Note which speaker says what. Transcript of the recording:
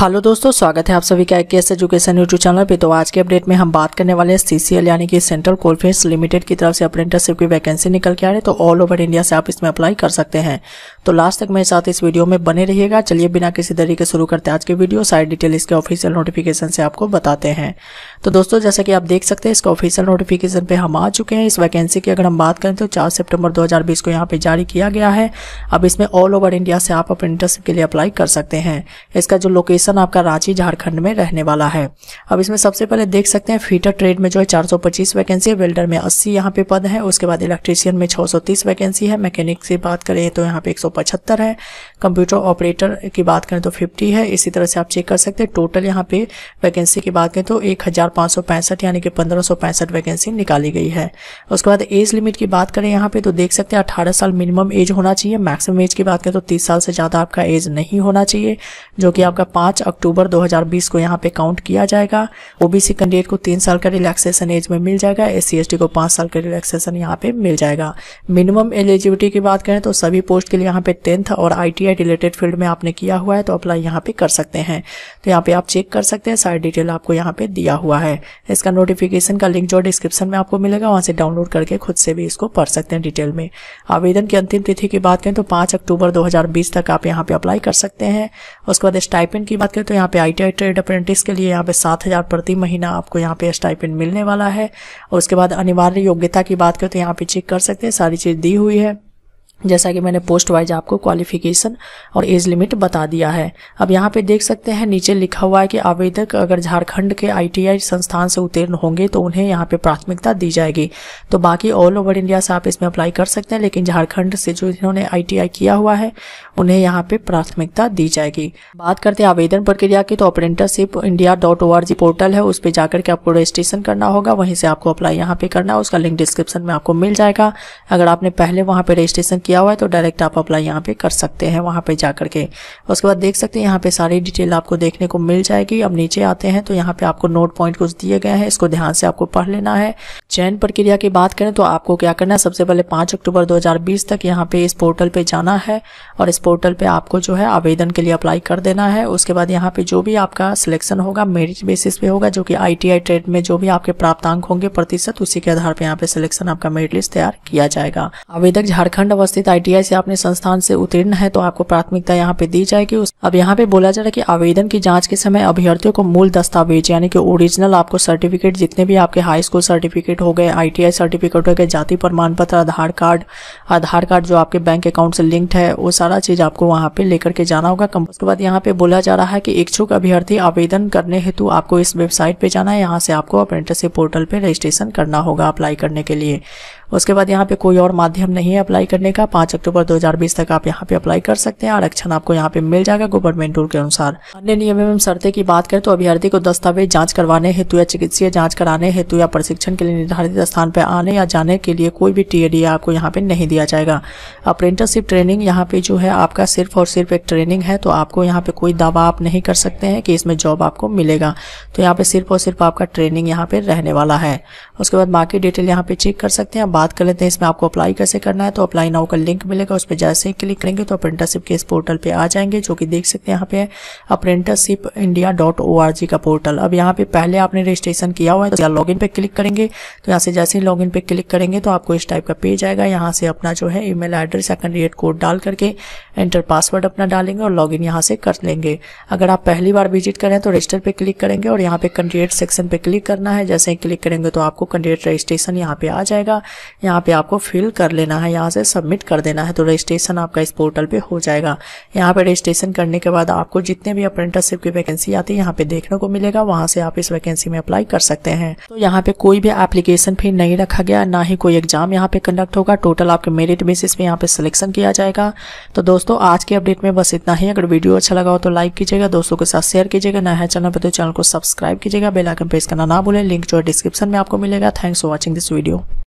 Speaker 1: hello दोस्तों स्वागत है आप सभी का एक एजुकेशन यूट्यूब चैनल पे तो आज के अपडेट में हम बात करने वाले हैं सीसीएल यानी कि सेंट्रल कोलफील्ड्स लिमिटेड की तरफ से अप्रेंटिसशिप की वैकेंसी निकल के आ रही है तो ऑल ओवर इंडिया से आप इसमें अप्लाई कर सकते हैं तो लास्ट तक मेरे साथ इस वीडियो में बने रहिएगा चलिए बिना किसी तरीके शुरू करते आज के वीडियो साइड डिटेल इसके ऑफिशियल नोटिफिकेशन से आपको बताते हैं तो दोस्तों जैसा कि आप देख सकते हैं इसका ऑफिशियल नोटिफिकेशन पे हम आ चुके हैं इस वैकेंसी की अगर हम बात करें तो चार सेप्टेम्बर दो को यहाँ पे जारी किया गया है अब इसमें ऑल ओवर इंडिया से आप अप्रेंटिसशिप के लिए अप्लाई कर सकते हैं इसका जो लोकेशन आपका रांची झारखंड में रहने वाला है अब इसमें सबसे पहले देख सकते हैं फीटर ट्रेड में जो है चार वैकेंसी है वेल्डर में अस्सी यहाँ पे पद है उसके बाद इलेक्ट्रीशियन में 630 वैकेंसी है मैकेनिक से बात करें तो यहाँ पे एक पचहत्तर है कंप्यूटर ऑपरेटर की बात करें तो फिफ्टी है इसी तरह से आप चेक कर सकते हैं टोटल यहाँ पे वैकेंसी की बात करें तो एक यानी कि पंद्रह वैकेंसी निकाली गई है उसके बाद एज लिमिट की बात करें यहाँ पे तो देख सकते हैं अठारह साल मिनिमम एज होना चाहिए मैक्सिमम एज की बात करें तो तीस साल से ज़्यादा आपका एज नहीं होना चाहिए जो कि आपका पांच अक्टूबर 2020 को यहाँ पे काउंट किया जाएगा ओबीसी कैंडिडेट को तीन साल का रिलैक्सेशन एज में मिल जाएगा एस सी को पांच साल का रिलैक्सेशन यहाँ पे मिल जाएगा मिनिमम एलिजिबिलिटी की बात करें तो सभी पोस्ट के लिए यहाँ पे टेंथ और आईटीआई रिलेटेड फील्ड में आपने किया हुआ है तो अप्लाई यहाँ पे कर सकते हैं तो यहाँ पे आप चेक कर सकते हैं सारी डिटेल आपको यहाँ पे दिया हुआ है इसका नोटिफिकेशन का लिंक जो डिस्क्रिप्शन में आपको मिलेगा वहाँ से डाउनलोड करके खुद से भी इसको पढ़ सकते हैं डिटेल में आवेदन की अंतिम तिथि की बात करें तो पाँच अक्टूबर दो तक आप यहाँ पे अप्लाई कर सकते हैं उसके बाद स्टाइपिन की बात करें तो यहाँ पे आई ट्रेड अप्रेंटिस के लिए यहाँ पे सात प्रति महीना आपको यहाँ पे स्टाइपिन मिलने वाला है और उसके बाद अनिवार्य योग्यता की बात करें तो यहाँ पे चेक कर सकते हैं सारी चीज़ दी हुई है जैसा कि मैंने पोस्ट वाइज आपको क्वालिफिकेशन और एज लिमिट बता दिया है अब यहाँ पे देख सकते हैं नीचे लिखा हुआ है कि आवेदक अगर झारखंड के आईटीआई संस्थान से उत्तीर्ण होंगे तो उन्हें यहाँ पे प्राथमिकता दी जाएगी तो बाकी ऑल ओवर इंडिया से आप इसमें अप्लाई कर सकते हैं लेकिन झारखंड से जो इन्होंने आई किया हुआ है उन्हें यहाँ पे प्राथमिकता दी जाएगी बात करते हैं आवेदन प्रक्रिया की तो apprenticeship India dot O R G portal है उस पर जाकर के आपको रजिस्ट्रेशन करना होगा वहीं से आपको अप्लाई यहाँ पे करना है उसका लिंक डिस्क्रिप्शन में आपको मिल जाएगा अगर आपने पहले वहाँ पे रजिस्ट्रेशन किया हुआ है तो डायरेक्ट आप अप्लाई यहाँ पे कर सकते हैं वहाँ पे जा के उसके बाद देख सकते हैं यहाँ पे सारी डिटेल आपको देखने को मिल जाएगी अब नीचे आते हैं तो यहाँ पे आपको नोट पॉइंट कुछ दिए गए हैं इसको ध्यान से आपको पढ़ लेना है चयन प्रक्रिया की बात करें तो आपको क्या करना है सबसे पहले पांच अक्टूबर दो तक यहाँ पे इस पोर्टल पे जाना है और इस पोर्टल पे आपको जो है आवेदन के लिए अप्लाई कर देना है उसके बाद यहाँ पे जो भी आपका सिलेक्शन होगा मेरिट बेसिस पे होगा जो कि आई ट्रेड में जो भी आपके प्राप्तांक होंगे प्रतिशत उसी के आधार पर यहाँ पे सिलेक्शन आपका मेरिट लिस्ट तैयार किया जाएगा आवेदक झारखंड अवस्थित स्थित आईटीआई से आपने संस्थान से उत्तीर्ण है तो आपको प्राथमिकता यहाँ पे दी जाएगी अब यहाँ पे बोला जा रहा है कि आवेदन की जांच के समय अभ्यर्थियों को मूल दस्तावेज यानी कि ओरिजिनल आपको सर्टिफिकेट जितने भी आपके हाई स्कूल सर्टिफिकेट हो गए आई सर्टिफिकेट हो गए जाति प्रमाण पत्र आधार कार्ड आधार कार्ड जो आपके बैंक अकाउंट से लिंक्ड है वो सारा चीज आपको वहाँ पे लेकर के जाना होगा उसके बाद यहाँ पे बोला जा रहा है कि इच्छुक अभ्यर्थी आवेदन करने हेतु आपको इस वेबसाइट पे जाना है यहाँ से आपको अप्रेंटिस पोर्टल पे रजिस्ट्रेशन करना होगा अप्लाई करने के लिए उसके बाद यहाँ पे कोई और माध्यम नहीं है अप्लाई करने का पांच अक्टूबर 2020 तक आप यहाँ पे अप्लाई कर सकते हैं आरक्षण आपको यहाँ पे मिल जाएगा गवर्नमेंट रूल के अनुसार अन्य नियम एवं शर्ते की बात करें तो अभ्यर्थी को दस्तावेज जांच करवाने हेतु या चिकित्सीय जांच कराने हेतु या प्रशिक्षण के लिए निर्धारित स्थान पर आने या जाने के लिए कोई भी टीएडी आपको यहाँ पे नहीं दिया जाएगा अप्रेंटरशिप ट्रेनिंग यहाँ पे जो है आपका सिर्फ और सिर्फ एक ट्रेनिंग है तो आपको यहाँ पे कोई दावा आप नहीं कर सकते हैं कि इसमें जॉब आपको मिलेगा तो यहाँ पे सिर्फ और सिर्फ आपका ट्रेनिंग यहाँ पे रहने वाला है उसके बाद बाकी डिटेल यहाँ पे चेक कर सकते हैं बात कर लेते हैं इसमें आपको अप्लाई कैसे करना है तो अप्लाई नाउ का लिंक मिलेगा उस पर जैसे ही क्लिक करेंगे तो अप्रेंटिसशिप के इस पोर्टल पे आ जाएंगे जो कि देख सकते हैं यहाँ पे apprenticeship India dot O R G का पोर्टल अब यहाँ पे पहले आपने रजिस्ट्रेशन किया हुआ है तो लॉग इन पर क्लिक करेंगे तो यहाँ से जैसे ही लॉग इन पे क्लिक करेंगे तो आपको इस टाइप का पेज आएगा यहाँ से अपना जो है ईमेल एड्रेस या कैंडिडेट कोड डाल करके एंटर पासवर्ड अपना डालेंगे और लॉग इन यहाँ से कर लेंगे अगर आप पहली बार विजिट करें तो रजिस्टर पर क्लिक करेंगे और यहाँ पे कैंडिडेट सेक्शन पे क्लिक करना है जैसे ही क्लिक करेंगे तो आपको कैंडिडेट रजिस्ट्रेशन यहाँ पे आ जाएगा यहाँ पे आपको फिल कर लेना है यहाँ से सबमिट कर देना है तो रजिस्ट्रेशन आपका इस पोर्टल पे हो जाएगा यहाँ पे रजिस्ट्रेशन करने के बाद आपको जितने भी अप्रेंटिसशिप की वैकेंसी आती है यहाँ पे देखने को मिलेगा वहाँ से आप इस वैकेंसी में अप्लाई कर सकते हैं तो यहाँ पे कोई भी एप्लीकेशन फी नहीं रखा गया ना ही कोई एग्जाम यहाँ पे कंडक्ट होगा टोटल आपके मेरिट बेसिस पे यहाँ पे सिलेक्शन किया जाएगा तो दोस्तों आज के अपडेट में बस इतना ही अगर वीडियो अच्छा लगा हो तो लाइक कीजिएगा दोस्तों के साथ शेयर कीजिएगा नया चैनल पर तो चैनल को सब्सक्राइब कीजिएगा बेलाइकन प्रेस करना ना भूलें लिंक जो है डिस्क्रिप्शन में आपको मिलेगा thanks for watching this video